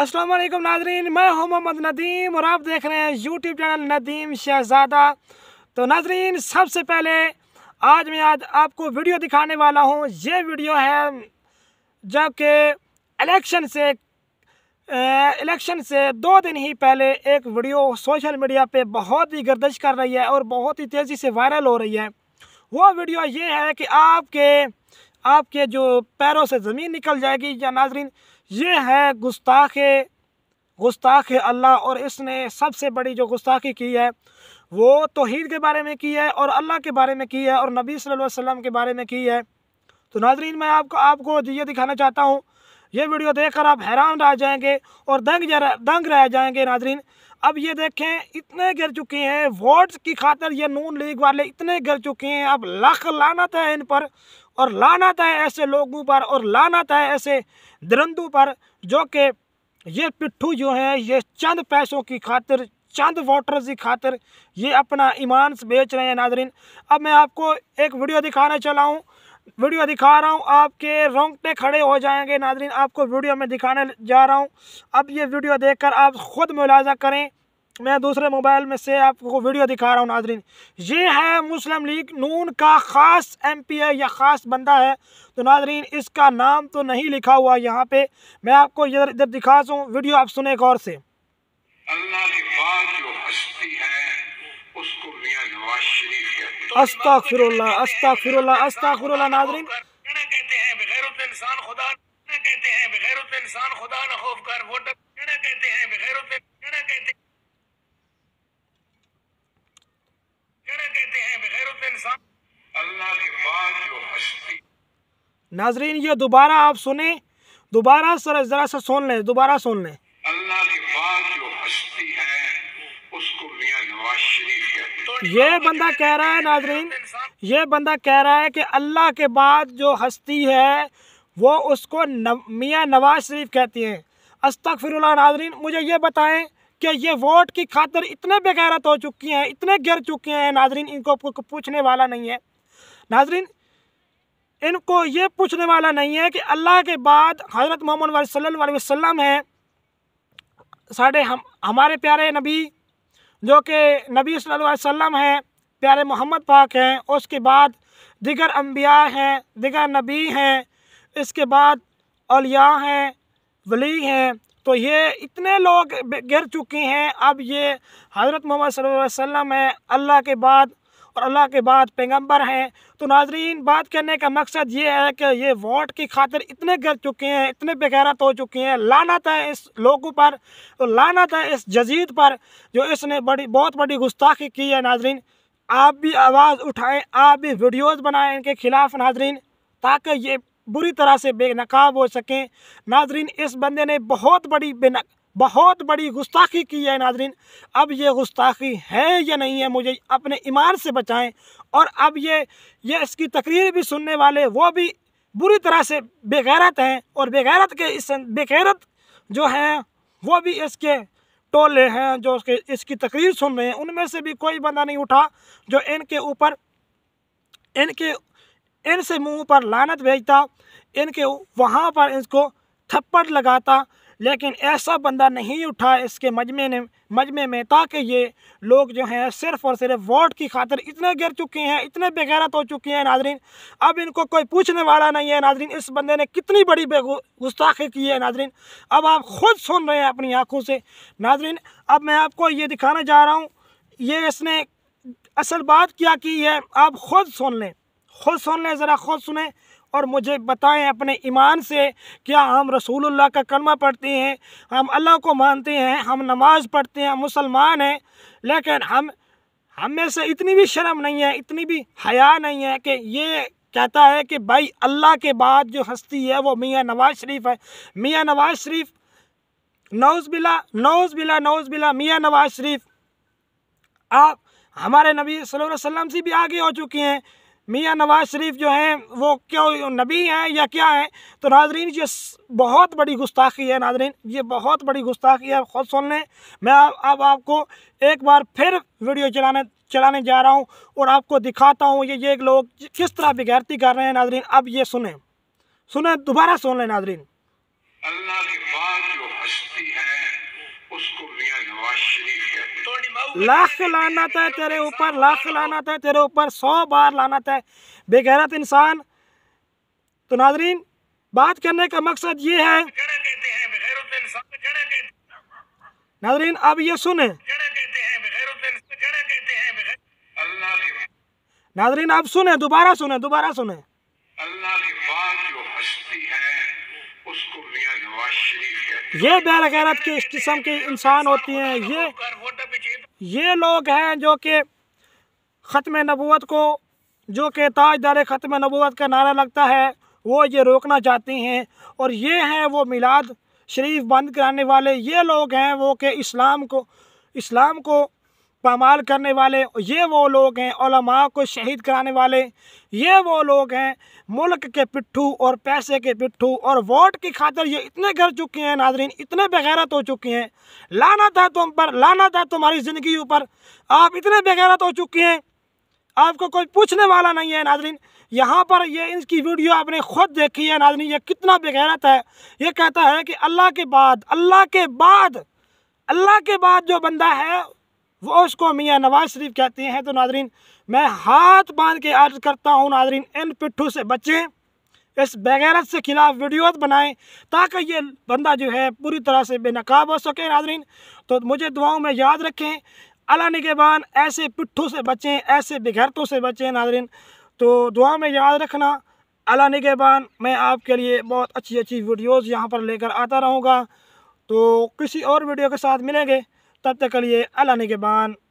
अस्सलाम वालेकुम नाजरीन मैं हूं मोहम्मद नदीम और आप देख रहे हैं यूट्यूब चैनल नदीम शहजादा तो नाजरीन सबसे पहले आज मैं आज आपको वीडियो दिखाने वाला हूं ये वीडियो है जबकि कि इलेक्शन से इलेक्शन से दो दिन ही पहले एक वीडियो सोशल मीडिया पे बहुत ही गर्दश कर रही है और बहुत ही तेज़ी से वायरल हो रही है वो वीडियो ये है कि आपके आपके जो पैरों से ज़मीन निकल जाएगी या नाजरीन ये है गुस्ताख गुस्ताख अल्लाह और इसने सबसे बड़ी जो गुस्ताखी की है वो तोहद के बारे में की है और अल्लाह के बारे में की है और नबी सल्लल्लाहु अलैहि वसल्लम के बारे में की है तो नाजरीन मैं आपको आपको ये दिखाना चाहता हूँ ये वीडियो देखकर आप हैरान रह जाएंगे और दंग दंग रह जाएंगे नाजरीन अब ये देखें इतने गिर चुके हैं वोट्स की खातर ये नून लीग वाले इतने गिर चुके हैं अब लख लानत है इन पर और लानत है ऐसे लोगों पर और लानत है ऐसे दरंदों पर जो कि ये पिट्ठू जो है ये चंद पैसों की खातिर चंद वोटर्स की खातिर ये अपना ईमान बेच रहे हैं नाजरीन अब मैं आपको एक वीडियो दिखाने चला हूँ वीडियो दिखा रहा हूँ आपके रोंगटे खड़े हो जाएंगे नाजरीन आपको वीडियो में दिखाने जा रहा हूँ अब ये वीडियो देखकर आप ख़ुद मुलाजा करें मैं दूसरे मोबाइल में से आपको वीडियो दिखा रहा हूँ नाजरीन ये है मुस्लिम लीग नून का ख़ास एम पी है या ख़ास बंदा है तो नाजरीन इसका नाम तो नहीं लिखा हुआ यहाँ पे मैं आपको इधर इधर दिखा दूँ वीडियो आप सुने गौर से नाजरीन इंसान खुदा कहते हैं बगैर इंसान खुदा कर कहते हैं बगैर नाजरीन ये दोबारा आप सुने दोबारा सर ज़रा सा सुन लें दोबारा सुन लें अल्लाह जो हस्ती है उसको ये बंदा कह रहा है नाजरीन ये बंदा कह रहा है कि अल्लाह के बाद जो हस्ती है वो उसको नव, मियाँ नवाज शरीफ कहती हैं फिर नाजरीन मुझे ये बताएं कि ये वोट की खातर इतने बेगैरत हो चुकी हैं इतने गिर चुके हैं नाजरीन इनको पूछने वाला नहीं है नाजरीन इनको ये पूछने वाला नहीं है कि अल्लाह के बाद हज़रत मोहम्मद वसल्लम है साढ़े हम हमारे प्यारे नबी जो कि नबी वसल्लम हैं प्यारे मोहम्मद पाक हैं उसके बाद दिगर अम्बिया हैं दिगर नबी हैं इसके बाद अलिया हैं वली हैं तो ये इतने लोग गिर चुके हैं अब ये हज़रत मोहम्मद वसल्लम है अल्लाह के बाद और अल्लाह के बाद पैगंबर हैं तो नाजरीन बात करने का मकसद ये है कि ये वोट की खातिर इतने गिर चुके हैं इतने बेगैरत हो चुके हैं लानत है इस लोगों पर तो लानत है इस जजीद पर जो इसने बड़ी बहुत बड़ी गुस्ताखी की है नाजरीन आप भी आवाज़ उठाएँ आप भी वीडियोज़ बनाएँ इनके खिलाफ नाजरीन ताकि ये बुरी तरह से बेनकाब हो सकें नाजरीन इस बंदे ने बहुत बड़ी बेनक बहुत बड़ी गुस्ताखी की है नाजरीन अब ये गुस्ताखी है या नहीं है मुझे अपने ईमान से बचाएं और अब ये ये इसकी तकरीर भी सुनने वाले वो भी बुरी तरह से बेगैरत हैं और बेगैरत के इस बेगैरत जो हैं वो भी इसके टोले हैं जो उसके इसकी तकरीर सुन रहे हैं उनमें से भी कोई बंदा नहीं उठा जो इनके ऊपर इनके इनसे मुंह पर लानत भेजता इनके वहाँ पर इसको थप्पड़ लगाता लेकिन ऐसा बंदा नहीं उठा इसके मजमे ने मजमे में ताकि ये लोग जो हैं सिर्फ और सिर्फ वोट की खातिर इतने गिर चुके हैं इतने बेगैरत हो चुके हैं नाजरीन अब इनको कोई पूछने वाला नहीं है नाजरीन इस बंदे ने कितनी बड़ी गुस्ताखी की है नाजरीन अब आप खुद सुन रहे हैं अपनी आँखों से नाजरीन अब मैं आपको ये दिखाना जा रहा हूँ ये इसने असल बात क्या की है आप खुद सुन लें खुद सुन लें ज़रा खुद सुने और मुझे बताएं अपने ईमान से क्या हम रसूलुल्लाह का कलमा पढ़ते हैं हम अल्लाह को मानते हैं हम नमाज़ पढ़ते हैं हम मुसलमान हैं लेकिन हम हम में से इतनी भी शर्म नहीं है इतनी भी हया नहीं है कि ये कहता है कि भाई अल्लाह के बाद जो हस्ती है वो मियाँ नवाज़ शरीफ है मियाँ नवाज़ शरीफ नौज़ बिला नौज़ बिला नौज़ बिला मियाँ नवाज़ शरीफ आप हमारे नबी सल्लल्लाहु अलैहि वसल्लम से भी आगे हो चुके हैं मियाँ नवाज शरीफ जो हैं वो क्यों नबी हैं या क्या हैं तो नाजरीन ये बहुत बड़ी गुस्ताखी है नाजरीन ये बहुत बड़ी गुस्ताखी है खुद सुन लें मैं अब आप, आपको एक बार फिर वीडियो चलाने चलाने जा रहा हूँ और आपको दिखाता हूँ ये ये लोग किस तरह बिगैरती कर रहे हैं नाजरीन अब ये सुने सुने दोबारा सुन लें नाजरीन लाख लानत है तेरे ऊपर लाख लानत है तेरे ऊपर सौ बार लानत है बेगैरत इंसान तो नाजरीन बात करने का मकसद ये है नाजरीन अब ये सुने नाजरीन अब सुने दोबारा सुने दोबारा सुने ये बैरगैरत के इस किस्म के इंसान होती हैं ये ये लोग हैं जो कि ख़त्म नबूत को जो कि ताजदार ख़त्म नबूत का नारा लगता है वो ये रोकना चाहती हैं और ये हैं वो मिलाद शरीफ बंद कराने वाले ये लोग हैं वो कि इस्लाम को इस्लाम को पामाल करने वाले ये वो लोग हैं ओलमा को शहीद कराने वाले ये वो लोग हैं मुल्क के पिट्ठू और पैसे के पिट्ठू और वोट की खातर ये इतने घर चुके हैं नाजरीन इतने बेगैरत हो चुके हैं लाना था तुम पर लाना था तुम्हारी ज़िंदगी ऊपर आप इतने बेगैरत हो चुके हैं आपको कोई पूछने वाला नहीं है नाजरीन यहाँ पर ये इनकी वीडियो आपने खुद देखी है नाजरीन ये कितना बेगैरत है ये कहता है कि अल्लाह के बाद अल्लाह के बाद अल्लाह के बाद जो बंदा है वो उसको मियाँ नवाज शरीफ कहते हैं तो नाजरीन मैं हाथ बांध के अर्ज करता हूँ नाजरीन इन पिट्ठू से बचें इस बगैरत से खिलाफ वीडियो बनाएं ताकि ये बंदा जो है पूरी तरह से बेनकाब हो सके नाजरीन तो मुझे दुआओं में याद रखें अला निगेबान ऐसे पिट्ठू से बचें ऐसे बिघरतों से बचें नाजरीन तो दुआ में याद रखना अला निगेबान मैं आपके लिए बहुत अच्छी अच्छी वीडियोज़ यहाँ पर लेकर आता रहूँगा तो किसी और वीडियो के साथ मिलेंगे तब तक के लिए अल आने के बाद